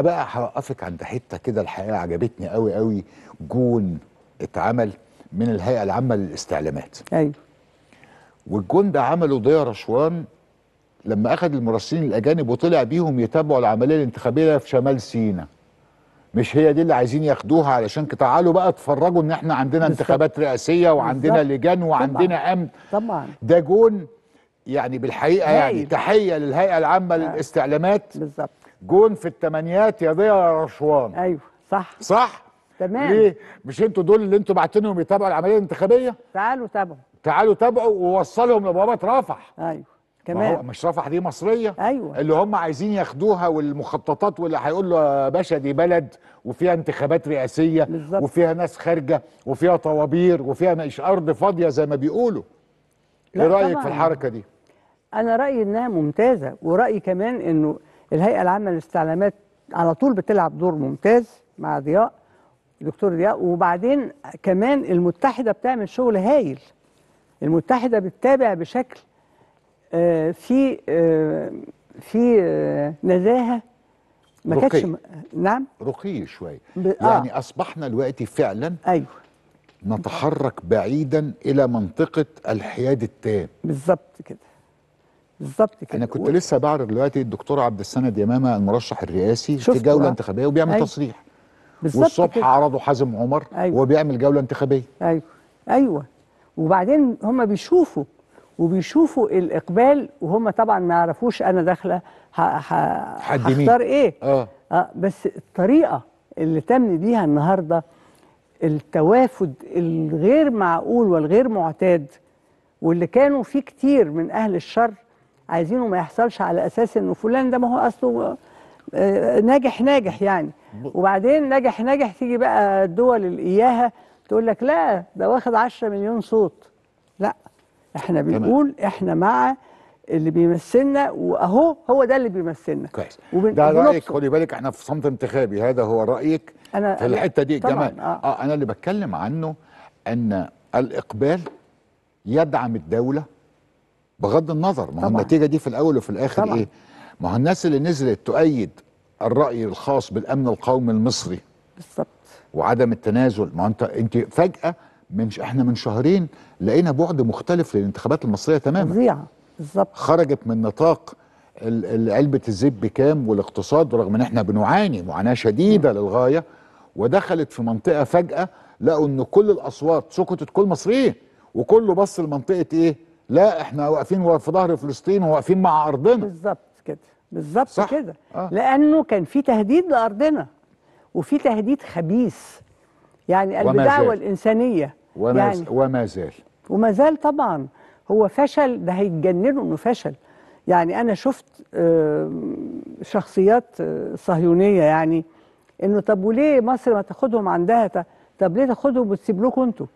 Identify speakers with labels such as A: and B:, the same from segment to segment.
A: بقى هوقفك عند حته كده الحقيقه عجبتني قوي قوي جون اتعمل من الهيئه العامه للاستعلامات ايوه والجون ده عمله ضياء رشوان لما اخذ المراسلين الاجانب وطلع بيهم يتابعوا العمليه الانتخابيه في شمال سينا مش هي دي اللي عايزين ياخدوها علشان تعالوا بقى اتفرجوا ان احنا عندنا بالزبط. انتخابات رئاسيه وعندنا بالزبط. لجان وعندنا طبعًا. امن طبعا ده جون يعني بالحقيقه هاي. يعني تحيه للهيئه العامه آه. للاستعلامات بالظبط جون في الثمانيات يا ضيا يا رشوان ايوه صح صح تمام ليه مش انتوا دول اللي انتوا بعتينهم يتابعوا العمليه الانتخابيه تعالوا تابعوا تعالوا تابعوا ووصلهم لبوابات رفح ايوه كمان مش رفح دي مصريه ايوه اللي هم عايزين ياخدوها والمخططات واللي هيقول له يا باشا دي بلد وفيها انتخابات رئاسيه بالزبط. وفيها ناس خارجه وفيها طوابير وفيها مش ارض فاضيه زي ما بيقولوا ايه رايك في الحركه دي
B: انا رايي انها ممتازه ورايي كمان انه الهيئه العامه للاستعلامات على طول بتلعب دور ممتاز مع ضياء دكتور ضياء وبعدين كمان المتحده بتعمل شغل هايل المتحده بتتابع بشكل آه، في آه، في آه، نزاهه ما كانتش م... نعم رقي شويه ب... آه. يعني
A: اصبحنا دلوقتي فعلا ايوه نتحرك بعيدا الى منطقه الحياد التام بالظبط كده بالظبط كده انا كنت و... لسه بعرض دلوقتي الدكتور عبد السند يمامه المرشح الرئاسي في جوله آه. انتخابيه وبيعمل أيوه. تصريح والصبح كده. عرضوا
B: حازم عمر أيوه. وهو بيعمل جوله انتخابيه ايوه ايوه وبعدين هم بيشوفوا وبيشوفوا الاقبال وهم طبعا ما يعرفوش انا داخله هختار ايه آه. اه بس الطريقه اللي تم بيها النهارده التوافد الغير معقول والغير معتاد واللي كانوا فيه كتير من اهل الشر عايزينه ما يحصلش على اساس انه فلان ده ما هو اصله آه، ناجح ناجح يعني وبعدين ناجح ناجح تيجي بقى الدول اللي اياها تقول لك لا ده واخد 10 مليون صوت لا احنا بنقول احنا مع اللي بيمثلنا واهو هو ده اللي بيمثلنا كويس ده رايك
A: خدي بالك احنا في صمت انتخابي هذا هو رايك أنا في الحته دي كمان آه. اه انا اللي بتكلم عنه ان الاقبال يدعم الدوله بغض النظر ما هو النتيجه دي في الاول وفي الاخر طبعًا. ايه ما هو الناس اللي نزلت تؤيد الراي الخاص بالامن القومي المصري بالظبط وعدم التنازل ما انت انت فجاه من احنا من شهرين لقينا بعد مختلف للانتخابات المصريه تماما فظيعه بالظبط خرجت من نطاق علبه الزيت بكام والاقتصاد رغم ان احنا بنعاني معاناه شديده م. للغايه ودخلت في منطقه فجاه لقوا ان كل الاصوات سكتت كل مصريين وكله بص لمنطقه ايه لا احنا واقفين في ظهر فلسطين وواقفين مع ارضنا بالظبط كده بالظبط كده آه.
B: لانه كان في تهديد لارضنا وفي تهديد خبيث يعني الدعوه الانسانيه وما, يعني وما زال وما زال طبعا هو فشل ده هيتجننوا انه فشل يعني انا شفت آه، شخصيات آه، صهيونيه يعني انه طب وليه مصر ما تاخدهم عندها طب ليه تاخدهم وتسيب لكم انتوا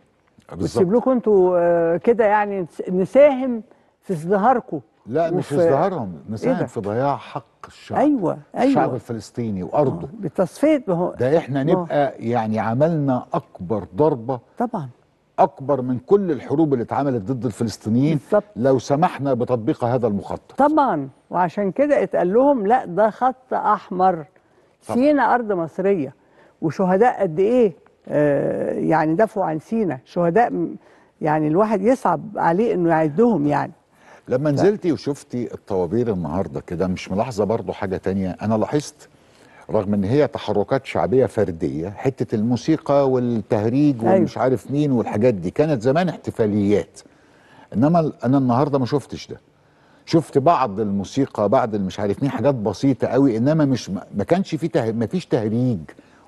B: بالظبط لكم انتوا آه، كده يعني نساهم في ازدهاركم لا مش ازدهارهم إيه نساهم إيه في
A: ضياع حق الشعب ايوه ايوه الشعب الفلسطيني وارضه آه،
B: بالتصفيه ما هو
A: ده احنا نبقى يعني عملنا اكبر ضربه طبعا اكبر من كل الحروب اللي اتعملت ضد الفلسطينيين بالزبط. لو سمحنا بتطبيق هذا
B: المخطط طبعا وعشان كده اتقال لهم لا ده خط احمر سينا ارض مصريه وشهداء قد ايه آه، يعني دفعوا عن سينا شهداء يعني الواحد يصعب عليه انه يعدهم يعني لما نزلتي
A: وشفتي الطوابير النهارده كده مش ملاحظه برضو حاجه تانية انا لاحظت رغم ان هي تحركات شعبيه فرديه حته الموسيقى والتهريج أيوه. ومش عارف مين والحاجات دي كانت زمان احتفاليات انما انا النهارده ما شفتش ده شفت بعض الموسيقى بعض المش عارف مين حاجات بسيطه قوي انما مش ما كانش في ما فيش تهريج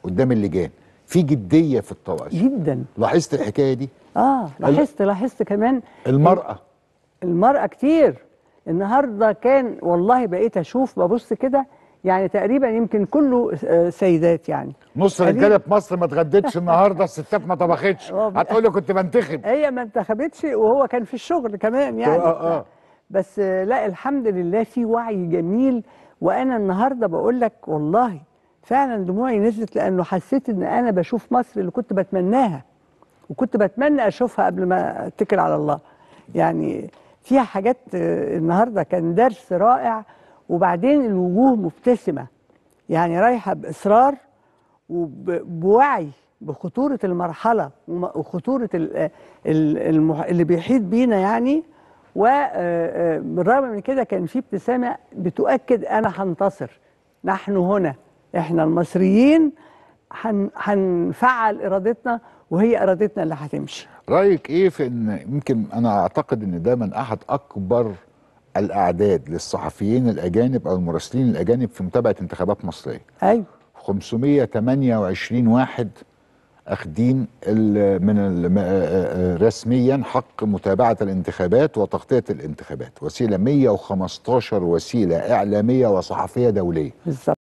A: قدام اللجان في جديه في الطوائف جدا لاحظت الحكايه دي
B: اه لاحظت لاحظت كمان المراه المراه كتير النهارده كان والله بقيت اشوف ببص كده يعني تقريبا يمكن كله آه، سيدات يعني نص رجاله
A: في مصر ما اتغدتش النهارده الستات ما طبختش هتقول لي
B: كنت بنتخب هي ما انتخبتش وهو كان في الشغل كمان يعني آه آه. آه. بس آه، لا الحمد لله في وعي جميل وانا النهارده بقول لك والله فعلا دموعي نزلت لانه حسيت ان انا بشوف مصر اللي كنت بتمناها وكنت بتمنى اشوفها قبل ما اتكل على الله يعني فيها حاجات آه، النهارده كان درس رائع وبعدين الوجوه مبتسمه يعني رايحه باصرار وبوعي بخطوره المرحله وخطوره اللي بيحيط بينا يعني وبالرغم آه، آه، من كده كان في ابتسامه بتؤكد انا هنتصر نحن هنا احنا المصريين هنفعل ارادتنا وهي ارادتنا اللي هتمشي
A: رايك ايه في ان يمكن انا اعتقد ان ده من احد اكبر الاعداد للصحفيين الاجانب او المراسلين الاجانب في متابعه انتخابات مصريه ايوه 528 واحد اخدين من رسميا حق متابعه الانتخابات وتغطيه الانتخابات وسيله 115 وسيله اعلاميه وصحفيه دوليه بالظبط